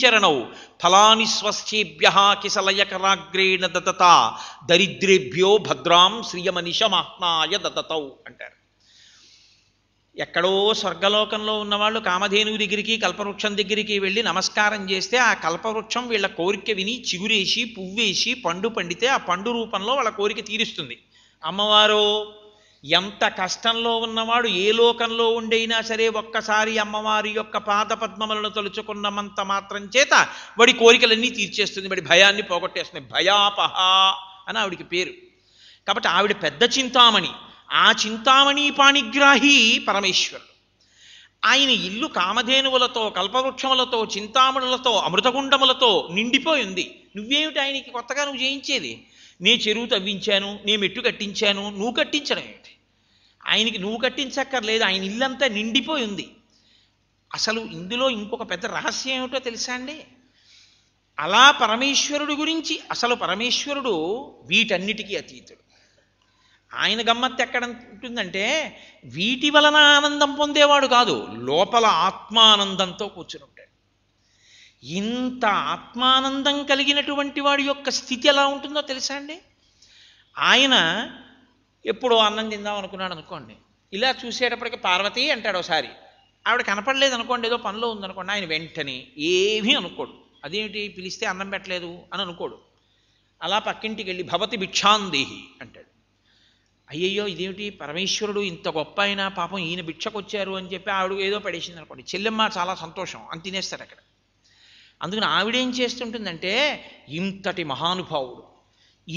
చరణౌ ఫలాని స్వస్థేభ్య కిసలయకరాగ్రేణ దతత దరిద్రేభ్యో భద్రాం శ్రియమనిషమాహ్నాయ దతతౌ అంటారు ఎక్కడో స్వర్గలోకంలో ఉన్నవాళ్ళు కామధేనువు దగ్గరికి కల్పవృక్షం దగ్గరికి వెళ్ళి నమస్కారం చేస్తే ఆ కల్పవృక్షం వీళ్ళ కోరిక విని చిగురేసి పువ్వేసి పండు పండితే ఆ పండు రూపంలో వాళ్ళ కోరిక తీరుస్తుంది అమ్మవారు ఎంత కష్టంలో ఉన్నవాడు ఏ లోకంలో ఉండైనా సరే ఒక్కసారి అమ్మవారి యొక్క పద్మములను తలుచుకున్నమంత మాత్రం చేత వాడి కోరికలన్నీ తీర్చేస్తుంది వాడి భయాన్ని పోగొట్టేస్తుంది భయాపహ అని ఆవిడికి పేరు కాబట్టి ఆవిడ పెద్ద చింతామణి ఆ చింతామణి పాణిగ్రాహి పరమేశ్వరుడు ఆయన ఇల్లు కామధేనువులతో కల్పవృక్షములతో చింతామణులతో అమృతగుండములతో నిండిపోయింది నువ్వేమిటి ఆయనకి కొత్తగా నువ్వు చేయించేది నీ చెరువు తవ్వించాను నే మెట్టు కట్టించాను నువ్వు కట్టించడమే ఆయనకి నువ్వు కట్టించక్కర్లేదు ఆయన ఇల్లంతా నిండిపోయి ఉంది అసలు ఇందులో ఇంకొక పెద్ద రహస్యం ఏమిటో తెలుసా అండి అలా పరమేశ్వరుడు గురించి అసలు పరమేశ్వరుడు వీటన్నిటికీ అతీతుడు ఆయన గమ్మత్తు ఎక్కడ ఉంటుందంటే వీటి వలన ఆనందం పొందేవాడు కాదు లోపల ఆత్మానందంతో కూర్చుని ఉంటాడు ఇంత ఆత్మానందం కలిగినటువంటి వాడి యొక్క స్థితి ఎలా ఉంటుందో తెలుసా అండి ఆయన ఎప్పుడో అన్నం తిందాం అనుకున్నాడు అనుకోండి ఇలా చూసేటప్పటికి పార్వతి అంటాడు ఒకసారి ఆవిడ కనపడలేదు అనుకోండి ఏదో పనిలో ఉందనుకోండి ఆయన వెంటనే ఏమీ అనుకోడు అదేమిటి పిలిస్తే అన్నం పెట్టలేదు అని అనుకోడు అలా పక్కింటికి వెళ్ళి భవతి భిక్షాందేహి అంటాడు అయ్యయ్యో ఇదేమిటి పరమేశ్వరుడు ఇంత గొప్ప అయినా పాపం ఈయన భిక్షకొచ్చారు అని చెప్పి ఆవిడ ఏదో పడేసింది అనుకోండి చెల్లెమ్మ చాలా సంతోషం అని తినేస్తారు అక్కడ అందుకని ఆవిడేం చేస్తుంటుందంటే ఇంతటి మహానుభావుడు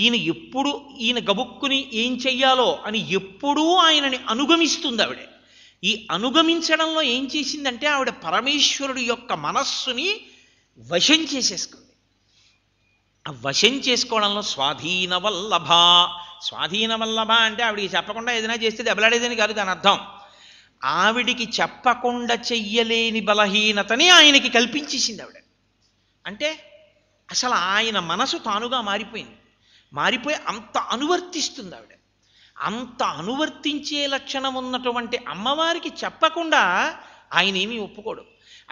ఈయన ఎప్పుడు ఈయన గబుక్కుని ఏం చెయ్యాలో అని ఎప్పుడూ ఆయనని అనుగమిస్తుంది ఆవిడ ఈ అనుగమించడంలో ఏం చేసిందంటే ఆవిడ పరమేశ్వరుడు యొక్క మనస్సుని వశం చేసేసుకుంది ఆ వశం చేసుకోవడంలో స్వాధీన వల్లభ స్వాధీన వల్లభ అంటే ఆవిడికి చెప్పకుండా ఏదైనా చేస్తే దెబ్బలాడేదని కాదు దాని అర్థం ఆవిడికి చెప్పకుండా చెయ్యలేని బలహీనతని ఆయనకి కల్పించేసింది ఆవిడ అంటే అసలు ఆయన మనసు తానుగా మారిపోయింది మారిపోయి అంత అనువర్తిస్తుంది ఆవిడ అంత అనువర్తించే లక్షణం ఉన్నటువంటి అమ్మవారికి చెప్పకుండా ఆయన ఏమీ ఒప్పుకోడు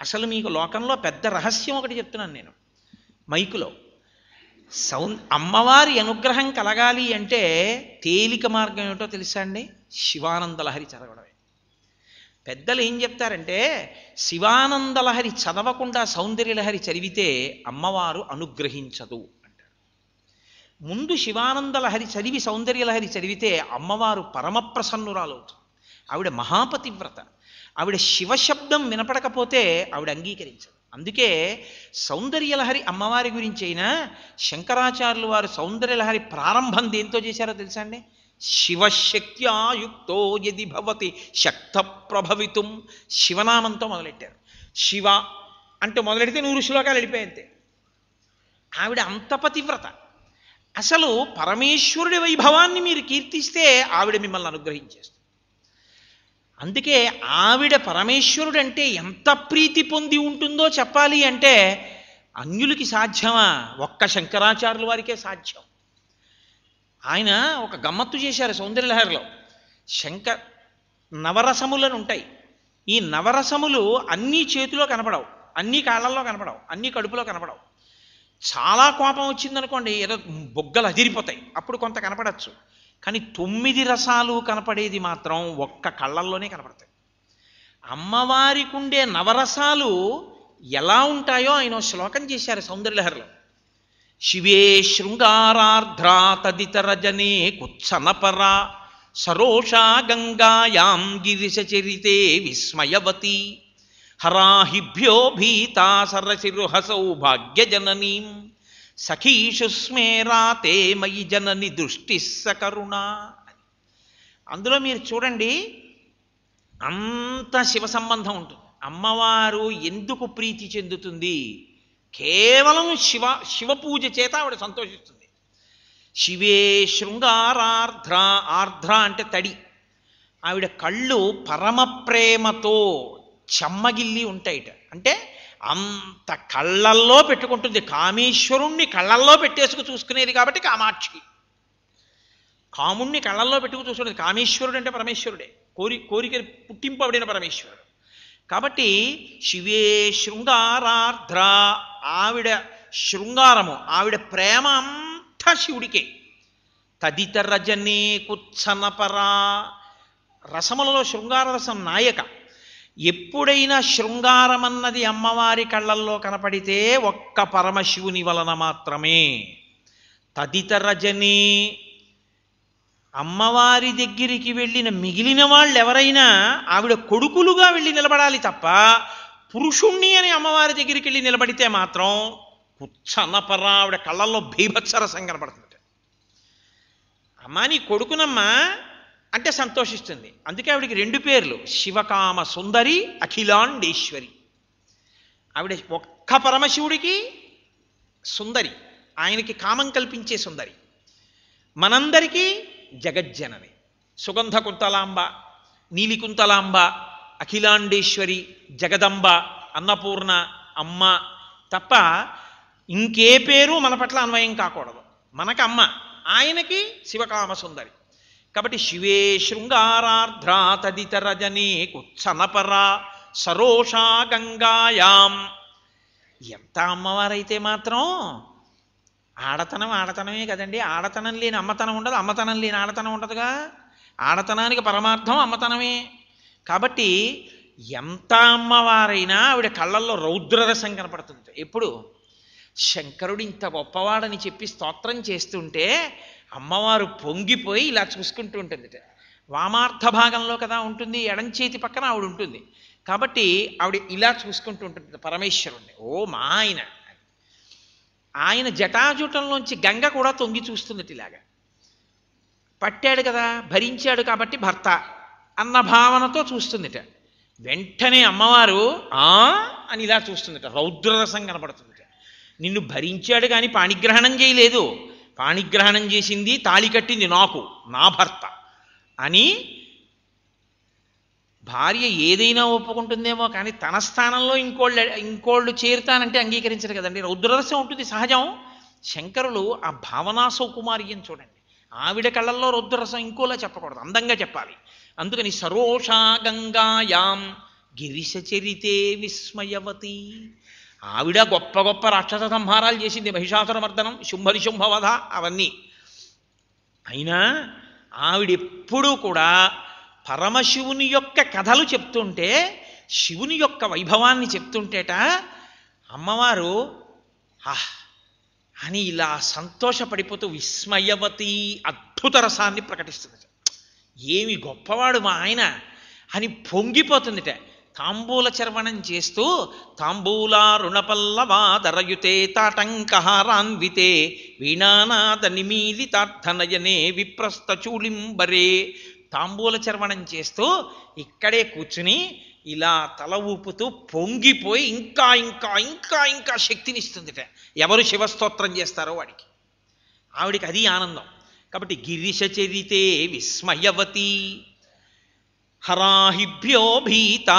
అసలు మీకు లోకంలో పెద్ద రహస్యం ఒకటి చెప్తున్నాను నేను మైకులో సౌ అమ్మవారి అనుగ్రహం కలగాలి అంటే తేలిక మార్గం ఏమిటో తెలుసా అండి శివానందలహరి చదవడమే పెద్దలు ఏం చెప్తారంటే శివానందలహరి చదవకుండా సౌందర్యలహరి చదివితే అమ్మవారు అనుగ్రహించదు ముందు శివానంద లహరి చదివి సౌందర్యలహరి చదివితే అమ్మవారు పరమప్రసన్నురాలవుతుంది ఆవిడ మహాపతివ్రత ఆవిడ శివశబ్దం వినపడకపోతే ఆవిడ అంగీకరించదు అందుకే సౌందర్యలహరి అమ్మవారి గురించి అయినా శంకరాచార్యులు వారు సౌందర్యలహరి ప్రారంభం దేంతో చేశారో తెలుసా అండి శివశక్త్యాయుక్తో యది భవతి శక్త ప్రభవితం శివనామంతో మొదలెట్టారు శివ అంటే మొదలెడితే నూరు శ్లోకాలు వెళ్ళిపోయి అంతే ఆవిడ అంత పతివ్రత అసలు పరమేశ్వరుడి వైభవాన్ని మీరు కీర్తిస్తే ఆవిడ మిమ్మల్ని అనుగ్రహించేస్తుంది అందుకే ఆవిడ పరమేశ్వరుడు అంటే ఎంత ప్రీతి పొంది ఉంటుందో చెప్పాలి అంటే అన్యులకి సాధ్యమా ఒక్క శంకరాచార్యుల వారికే సాధ్యం ఆయన ఒక గమ్మత్తు చేశారు సౌందర్యలహరిలో శంకర నవరసములను ఉంటాయి ఈ నవరసములు అన్నీ చేతిలో కనపడవు అన్నీ కాళ్ళల్లో కనపడవు అన్నీ కడుపులో కనపడవు చాలా కోపం వచ్చిందనుకోండి ఏదో బొగ్గలు అదిరిపోతాయి అప్పుడు కొంత కనపడచ్చు కానీ తొమ్మిది రసాలు కనపడేది మాత్రం ఒక్క కళ్ళల్లోనే కనపడతాయి అమ్మవారికి ఉండే నవరసాలు ఎలా ఉంటాయో ఆయన శ్లోకం చేశారు సౌందర్యలహరిలో శివే శృంగారార్ధ్రా తదితర జనే కుత్సనపరా సరోషా గంగాయాం చరితే విస్మయవతి హరాహిభ్యో భీతా సరసిరుహసౌ భాగ్యజననీం సఖీషు స్మేరాతే మయి జనని దృష్టి సకరుణ అందులో మీరు చూడండి అంత శివ సంబంధం ఉంటుంది అమ్మవారు ఎందుకు ప్రీతి చెందుతుంది కేవలం శివ శివ పూజ చేత ఆవిడ సంతోషిస్తుంది శివే శృంగారార్ధ్ర ఆర్ధ్ర అంటే తడి ఆవిడ కళ్ళు పరమ ప్రేమతో చెమ్మగిల్లి ఉంటాయిట అంటే అంత కళ్ళల్లో పెట్టుకుంటుంది కామేశ్వరుణ్ణి కళ్ళల్లో పెట్టేసుకు చూసుకునేది కాబట్టి కామాక్షి కాముణ్ణి కళ్ళల్లో పెట్టుకు చూసుకునేది కామేశ్వరుడు అంటే పరమేశ్వరుడే కోరి కోరిక పుట్టింపబడిన పరమేశ్వరుడు కాబట్టి శివే శృంగారార్ధ్ర ఆవిడ శృంగారము ఆవిడ ప్రేమ అంతా శివుడికే తదితరజనే కుత్సనపరా రసములలో శృంగార రసం నాయక ఎప్పుడైనా శృంగారం అన్నది అమ్మవారి కళ్ళల్లో కనపడితే ఒక్క పరమశివుని వలన మాత్రమే తదితర జని అమ్మవారి దగ్గరికి వెళ్ళిన మిగిలిన వాళ్ళు ఎవరైనా ఆవిడ కొడుకులుగా వెళ్ళి నిలబడాలి తప్ప పురుషుణ్ణి అని అమ్మవారి దగ్గరికి వెళ్ళి నిలబడితే మాత్రం కుచ్చన్నపర ఆవిడ కళ్ళల్లో భీభత్సరసం కనపడుతుంది అమ్మా నీ కొడుకునమ్మా అంటే సంతోషిస్తుంది అందుకే ఆవిడికి రెండు పేర్లు శివకామ సుందరి అఖిలాండేశ్వరి ఆవిడ ఒక్క పరమశివుడికి సుందరి ఆయనకి కామం కల్పించే సుందరి మనందరికీ జగజ్జనని సుగంధ కుంతలాంబ నీలికుంతలాంబ అఖిలాండేశ్వరి జగదంబ అన్నపూర్ణ అమ్మ తప్ప ఇంకే పేరు మన పట్ల అన్వయం కాకూడదు మనకమ్మ ఆయనకి శివకామ సుందరి కాబట్టి శివే శృంగారార్ధ్రా తదితరజనే కుత్సనపరా సరోషా గంగాయాం ఎంత అమ్మవారైతే మాత్రం ఆడతనం ఆడతనమే కదండి ఆడతనం లేని అమ్మతనం ఉండదు అమ్మతనం లేని ఆడతనం ఉండదుగా ఆడతనానికి పరమార్థం అమ్మతనమే కాబట్టి ఎంత అమ్మవారైనా ఆవిడ కళ్ళల్లో రౌద్రరసం కనపడుతుంది ఎప్పుడు శంకరుడు ఇంత గొప్పవాడని చెప్పి స్తోత్రం చేస్తుంటే అమ్మవారు పొంగిపోయి ఇలా చూసుకుంటూ ఉంటుంది వామార్థ భాగంలో కదా ఉంటుంది ఎడంచేతి పక్కన ఆవిడ ఉంటుంది కాబట్టి ఆవిడ ఇలా చూసుకుంటూ ఉంటుంది పరమేశ్వరుణ్ణి ఓ మా ఆయన ఆయన జటాజుటంలోంచి గంగ కూడా తొంగి చూస్తున్నట్టు ఇలాగా పట్టాడు కదా భరించాడు కాబట్టి భర్త అన్న భావనతో చూస్తుందిట వెంటనే అమ్మవారు ఆ అని ఇలా చూస్తుందిట రౌద్రరసం కనబడుతుందిట నిన్ను భరించాడు కానీ పాణిగ్రహణం చేయలేదు పాణిగ్రహణం చేసింది తాళి కట్టింది నాకు నా భర్త అని భార్య ఏదైనా ఒప్పుకుంటుందేమో కానీ తన స్థానంలో ఇంకోళ్ళు ఇంకోళ్ళు చేరుతానంటే అంగీకరించరు కదండి రౌద్రరసం ఉంటుంది సహజం శంకరులు ఆ భావనా అని చూడండి ఆవిడ కళ్ళల్లో రౌద్రరసం ఇంకోలా చెప్పకూడదు అందంగా చెప్పాలి అందుకని సరోషా గంగాయాం చరితే విస్మయవతి ఆవిడ గొప్ప గొప్ప రాక్షస సంహారాలు చేసింది మహిషాసురమర్దనం శుంభవధ అవన్నీ అయినా ఆవిడెప్పుడూ కూడా పరమశివుని యొక్క కథలు చెప్తుంటే శివుని యొక్క వైభవాన్ని చెప్తుంటేట అమ్మవారు ఆహ్ అని ఇలా సంతోషపడిపోతూ విస్మయవతి అద్భుత రసాన్ని ప్రకటిస్తుంది ఏమి గొప్పవాడు మా ఆయన అని పొంగిపోతుందిట తాంబూల చర్వణం చేస్తూ తాంబూలారుణపల్లవాదరయుతే తాటంకహారాన్వితే వీణానాద విప్రస్త చూలింబరే తాంబూల చర్వణం చేస్తూ ఇక్కడే కూర్చుని ఇలా తల ఊపుతూ పొంగిపోయి ఇంకా ఇంకా ఇంకా ఇంకా శక్తినిస్తుంది ఎవరు శివస్తోత్రం చేస్తారో వాడికి ఆవిడికి అది ఆనందం కాబట్టి గిరిశ చరితే విస్మయవతి హరాహిభ్యో భీత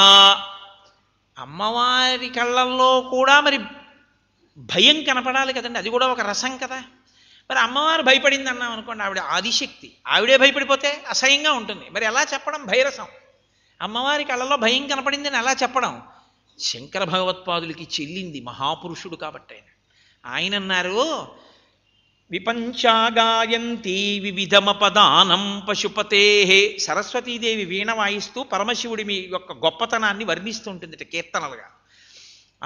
అమ్మవారి కళ్ళల్లో కూడా మరి భయం కనపడాలి కదండి అది కూడా ఒక రసం కదా మరి అమ్మవారు భయపడింది అన్నాం అనుకోండి ఆవిడ ఆదిశక్తి ఆవిడే భయపడిపోతే అసహ్యంగా ఉంటుంది మరి ఎలా చెప్పడం భైరసం అమ్మవారి కళ్ళలో భయం కనపడింది అని ఎలా చెప్పడం శంకర భగవత్పాదులకి చెల్లింది మహాపురుషుడు కాబట్టి ఆయన ఆయన అన్నారు విపంచాగాయంతి వివిధమపదానం పశుపతే సరస్వతీదేవి వీణ వాయిస్తూ పరమశివుడి మీ యొక్క గొప్పతనాన్ని వర్ణిస్తుంటుందిట కీర్తనలుగా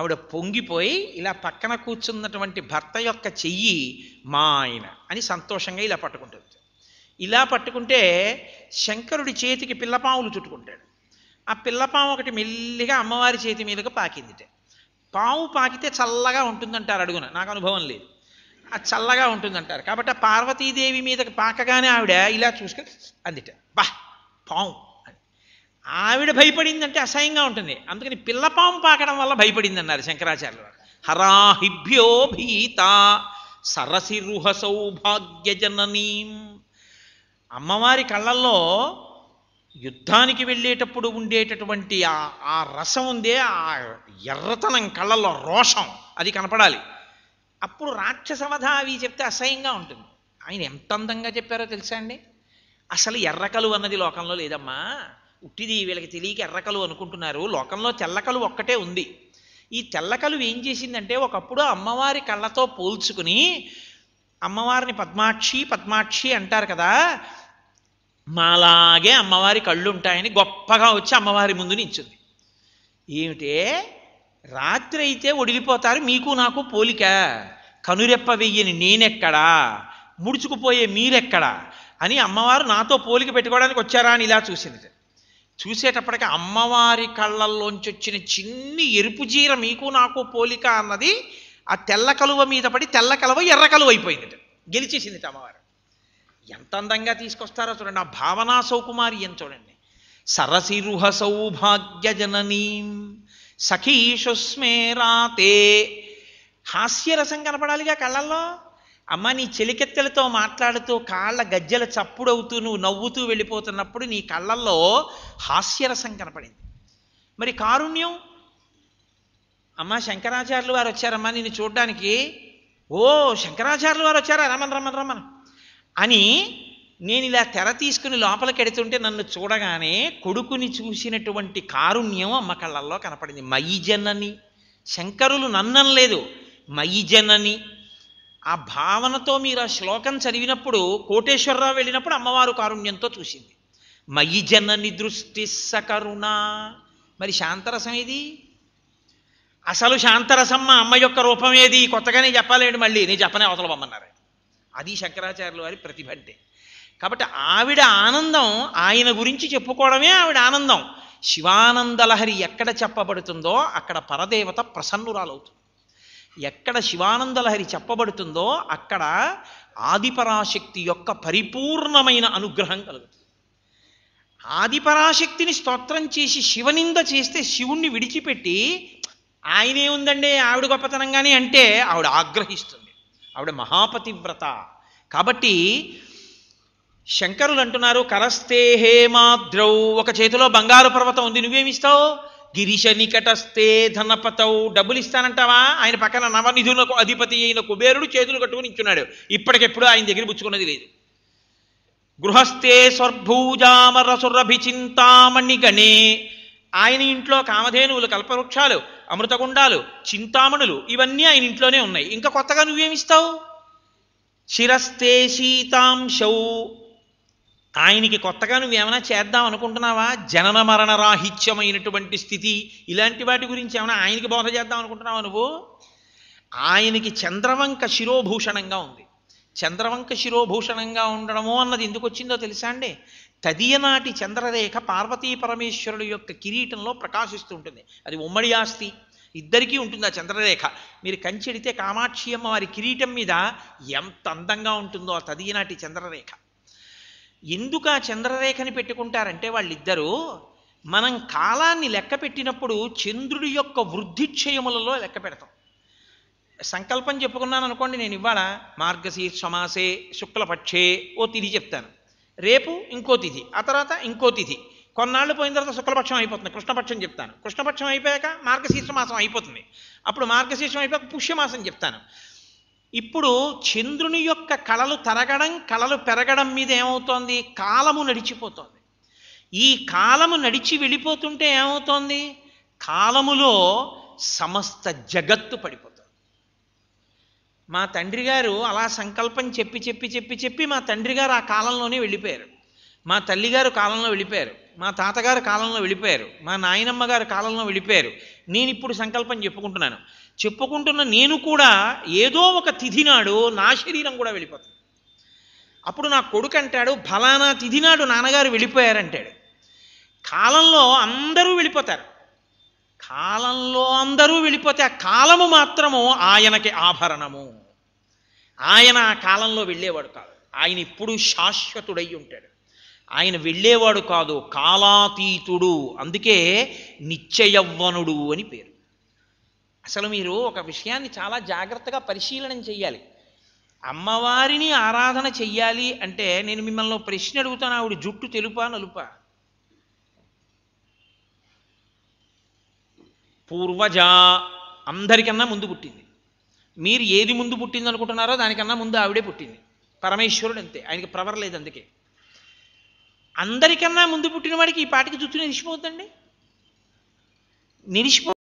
ఆవిడ పొంగిపోయి ఇలా పక్కన కూర్చున్నటువంటి భర్త యొక్క చెయ్యి మా ఆయన అని సంతోషంగా ఇలా పట్టుకుంటుంది ఇలా పట్టుకుంటే శంకరుడి చేతికి పిల్లపాములు చుట్టుకుంటాడు ఆ పిల్లపాము ఒకటి మెల్లిగా అమ్మవారి చేతి మీదకు పాకిందిట పావు పాకితే చల్లగా ఉంటుందంటారు అడుగున నాకు అనుభవం లేదు ఆ చల్లగా ఉంటుందంటారు కాబట్టి ఆ పార్వతీదేవి మీదకి పాకగానే ఆవిడ ఇలా చూసుకొని అందిట బా పాము అని ఆవిడ భయపడిందంటే అసహ్యంగా ఉంటుంది అందుకని పిల్లపాము పాకడం వల్ల భయపడింది అన్నారు శంకరాచార్యులు హరాహిభ్యో భీత సరసిరుహ సౌభాగ్య జననీ అమ్మవారి కళ్ళల్లో యుద్ధానికి వెళ్ళేటప్పుడు ఉండేటటువంటి ఆ రసం ఉందే ఆ ఎర్రతనం కళ్ళల్లో రోషం అది కనపడాలి అప్పుడు రాక్షసవధ అవి చెప్తే అసహ్యంగా ఉంటుంది ఆయన ఎంత అందంగా చెప్పారో తెలుసా అండి అసలు ఎర్రకలు అన్నది లోకంలో లేదమ్మా ఉట్టిది వీళ్ళకి తెలియక ఎర్రకలు అనుకుంటున్నారు లోకంలో తెల్లకలు ఒక్కటే ఉంది ఈ తెల్లకలు ఏం చేసిందంటే ఒకప్పుడు అమ్మవారి కళ్ళతో పోల్చుకుని అమ్మవారిని పద్మాక్షి పద్మాక్షి అంటారు కదా మాలాగే అమ్మవారి కళ్ళు ఉంటాయని గొప్పగా వచ్చి అమ్మవారి ముందు నించుంది ఏమిటే రాత్రి అయితే ఒడిలిపోతారు మీకు నాకు పోలిక కనురెప్ప వెయ్యని నేనెక్కడా ముడుచుకుపోయే మీరెక్కడా అని అమ్మవారు నాతో పోలిక పెట్టుకోవడానికి వచ్చారా అని ఇలా చూసింది చూసేటప్పటికి అమ్మవారి కళ్ళల్లోంచి వచ్చిన చిన్ని ఎరుపు చీర మీకు నాకు పోలిక అన్నది ఆ తెల్ల కలువ మీద పడి తెల్ల కలువ ఎర్ర కలువ అయిపోయింది గెలిచేసింది అమ్మవారు ఎంత అందంగా తీసుకొస్తారో చూడండి ఆ భావనా సౌకుమారి అని చూడండి సరసిరుహ సౌభాగ్య జననీ సఖీషుస్మేరాతే హాస్యరసం కనపడాలిగా కళ్ళల్లో అమ్మ నీ చెలికెత్తెలతో మాట్లాడుతూ కాళ్ళ గజ్జెల చప్పుడవుతూ నువ్వు నవ్వుతూ వెళ్ళిపోతున్నప్పుడు నీ కళ్ళల్లో హాస్యరసం కనపడింది మరి కారుణ్యం అమ్మ శంకరాచార్యులు వారు వచ్చారమ్మా నిన్ను చూడ్డానికి ఓ శంకరాచార్యులు వారు వచ్చారా రమన్ రమన్ రమన్ అని నేను ఇలా తెర తీసుకుని లోపలికి ఎడుతుంటే నన్ను చూడగానే కొడుకుని చూసినటువంటి కారుణ్యం అమ్మ కళ్ళల్లో కనపడింది మయి జనని శంకరులు లేదు మైజనని ఆ భావనతో మీరు ఆ శ్లోకం చదివినప్పుడు కోటేశ్వరరావు వెళ్ళినప్పుడు అమ్మవారు కారుణ్యంతో చూసింది మైజనని దృష్టి సకరుణ మరి శాంతరసం ఏది అసలు శాంతరసం మా అమ్మ యొక్క రూపం ఏది కొత్తగానే చెప్పాలేడు మళ్ళీ నేను చెప్పనే అవతల బొమ్మన్నారు అది శంకరాచార్యుల వారి ప్రతిభ కాబట్టి ఆవిడ ఆనందం ఆయన గురించి చెప్పుకోవడమే ఆవిడ ఆనందం శివానందలహరి ఎక్కడ చెప్పబడుతుందో అక్కడ పరదేవత ప్రసన్నురాలవుతుంది ఎక్కడ శివానందలహరి చెప్పబడుతుందో అక్కడ ఆదిపరాశక్తి యొక్క పరిపూర్ణమైన అనుగ్రహం కలుగుతుంది ఆదిపరాశక్తిని స్తోత్రం చేసి శివనింద చేస్తే శివుణ్ణి విడిచిపెట్టి ఆయనే ఉందండి ఆవిడ గొప్పతనంగానే అంటే ఆవిడ ఆగ్రహిస్తుంది ఆవిడ మహాపతివ్రత కాబట్టి శంకరులు అంటున్నారు కరస్తే హేమాద్రౌ ఒక చేతిలో బంగారు పర్వతం ఉంది నువ్వేమిస్తావు గిరిశ నికటస్తే ధనపతవు డబ్బులు ఇస్తానంటావా ఆయన పక్కన నవనిధులకు అధిపతి అయిన కుబేరుడు చేతులు కట్టుకుని ఇచ్చున్నాడు ఇప్పటికెప్పుడు ఆయన దగ్గర పుచ్చుకున్నది లేదు గృహస్థే స్వర్భూజామరసురభిచింతామణి గణే ఆయన ఇంట్లో కామధేనువులు కల్పవృక్షాలు అమృతగుండాలు చింతామణులు ఇవన్నీ ఆయన ఇంట్లోనే ఉన్నాయి ఇంకా కొత్తగా నువ్వేమిస్తావు శిరస్తే శీతాంశౌ ఆయనకి కొత్తగా నువ్వేమైనా చేద్దాం అనుకుంటున్నావా జనన మరణ రాహిత్యమైనటువంటి స్థితి ఇలాంటి వాటి గురించి ఏమైనా ఆయనకి బోధ చేద్దాం అనుకుంటున్నావా నువ్వు ఆయనకి చంద్రవంక శిరోభూషణంగా ఉంది చంద్రవంక శిరోభూషణంగా ఉండడము అన్నది ఎందుకు వచ్చిందో తెలుసా అండి తదియనాటి చంద్రరేఖ పార్వతీ పరమేశ్వరుడు యొక్క కిరీటంలో ప్రకాశిస్తూ ఉంటుంది అది ఉమ్మడి ఆస్తి ఇద్దరికీ ఉంటుంది ఆ చంద్రరేఖ మీరు కంచెడితే కామాక్షి అమ్మ వారి కిరీటం మీద ఎంత అందంగా ఉంటుందో ఆ తదియనాటి చంద్రరేఖ ఎందుకు ఆ చంద్రరేఖని పెట్టుకుంటారంటే వాళ్ళిద్దరూ మనం కాలాన్ని లెక్క పెట్టినప్పుడు చంద్రుడి యొక్క వృద్ధిక్షయములలో లెక్క పెడతాం సంకల్పం చెప్పుకున్నాను అనుకోండి నేను ఇవాళ మార్గశీర్షమాసే శుక్లపక్షే ఓ తిథి చెప్తాను రేపు ఇంకో తిథి ఆ తర్వాత ఇంకో తిథి కొన్నాళ్ళు పోయిన తర్వాత శుక్లపక్షం అయిపోతుంది కృష్ణపక్షం చెప్తాను కృష్ణపక్షం అయిపోయాక మార్గశీర్షమాసం అయిపోతుంది అప్పుడు మార్గశీర్షం అయిపోయాక పుష్యమాసం చెప్తాను ఇప్పుడు చంద్రుని యొక్క కళలు తరగడం కళలు పెరగడం మీద ఏమవుతోంది కాలము నడిచిపోతోంది ఈ కాలము నడిచి వెళ్ళిపోతుంటే ఏమవుతోంది కాలములో సమస్త జగత్తు పడిపోతుంది మా తండ్రి గారు అలా సంకల్పం చెప్పి చెప్పి చెప్పి చెప్పి మా తండ్రి గారు ఆ కాలంలోనే వెళ్ళిపోయారు మా తల్లిగారు కాలంలో వెళ్ళిపోయారు మా తాతగారు కాలంలో వెళ్ళిపోయారు మా నాయనమ్మ గారు కాలంలో వెళ్ళిపోయారు నేను ఇప్పుడు సంకల్పం చెప్పుకుంటున్నాను చెప్పుకుంటున్న నేను కూడా ఏదో ఒక తిథి నాడు నా శరీరం కూడా వెళ్ళిపోతుంది అప్పుడు నా కొడుకు అంటాడు ఫలానా తిథి నాడు నాన్నగారు వెళ్ళిపోయారంటాడు కాలంలో అందరూ వెళ్ళిపోతారు కాలంలో అందరూ వెళ్ళిపోతే ఆ కాలము మాత్రము ఆయనకి ఆభరణము ఆయన ఆ కాలంలో వెళ్ళేవాడు కాదు ఆయన ఇప్పుడు శాశ్వతుడై ఉంటాడు ఆయన వెళ్ళేవాడు కాదు కాలాతీతుడు అందుకే నిశ్చయవ్వనుడు అని పేరు అసలు మీరు ఒక విషయాన్ని చాలా జాగ్రత్తగా పరిశీలన చేయాలి అమ్మవారిని ఆరాధన చెయ్యాలి అంటే నేను మిమ్మల్ని ప్రశ్న అడుగుతాను ఆవిడ జుట్టు తెలుపా నలుపా పూర్వజ అందరికన్నా ముందు పుట్టింది మీరు ఏది ముందు పుట్టింది అనుకుంటున్నారో దానికన్నా ముందు ఆవిడే పుట్టింది పరమేశ్వరుడు అంతే ఆయనకి ప్రవరలేదు లేదు అందుకే అందరికన్నా ముందు పుట్టిన వాడికి ఈ పాటికి జుట్టు నిలిచిపోద్దండి నిలిచిపో